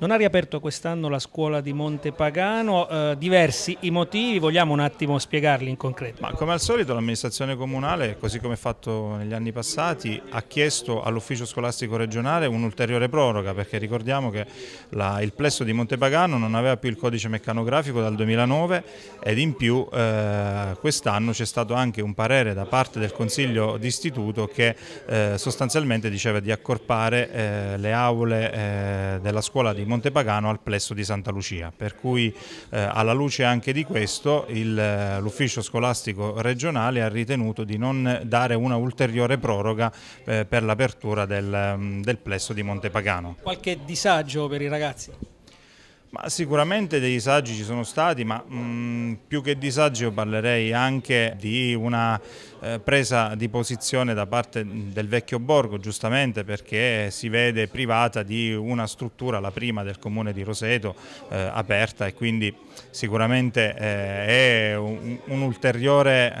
Non ha riaperto quest'anno la scuola di Montepagano, eh, diversi i motivi, vogliamo un attimo spiegarli in concreto. Ma come al solito l'amministrazione comunale, così come fatto negli anni passati, ha chiesto all'ufficio scolastico regionale un'ulteriore proroga, perché ricordiamo che la, il plesso di Montepagano non aveva più il codice meccanografico dal 2009 ed in più eh, quest'anno c'è stato anche un parere da parte del Consiglio d'Istituto che eh, sostanzialmente diceva di accorpare eh, le aule eh, della scuola di Montepagano Montepagano al plesso di Santa Lucia. Per cui eh, alla luce anche di questo eh, l'ufficio scolastico regionale ha ritenuto di non dare una ulteriore proroga eh, per l'apertura del, mm, del plesso di Montepagano. Qualche disagio per i ragazzi? Ma sicuramente dei disagi ci sono stati, ma mh, mm, più che disagi io parlerei anche di una eh, presa di posizione da parte del vecchio borgo, giustamente perché si vede privata di una struttura, la prima del comune di Roseto, eh, aperta e quindi sicuramente eh, è un, un ulteriore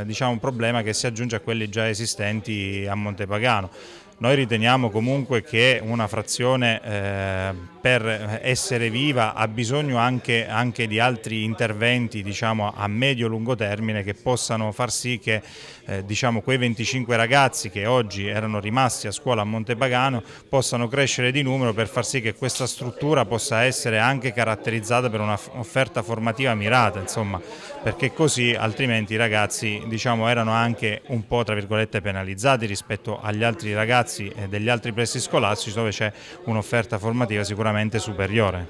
eh, diciamo, problema che si aggiunge a quelli già esistenti a Montepagano. Noi riteniamo comunque che una frazione eh, per essere viva ha bisogno anche, anche di altri interventi diciamo, a medio-lungo termine che possano far sì che eh, diciamo, quei 25 ragazzi che oggi erano rimasti a scuola a Montepagano possano crescere di numero per far sì che questa struttura possa essere anche caratterizzata per un'offerta formativa mirata, insomma, perché così altrimenti i ragazzi diciamo, erano anche un po' penalizzati rispetto agli altri ragazzi ragazzi eh, degli altri plessi scolastici dove c'è un'offerta formativa sicuramente superiore.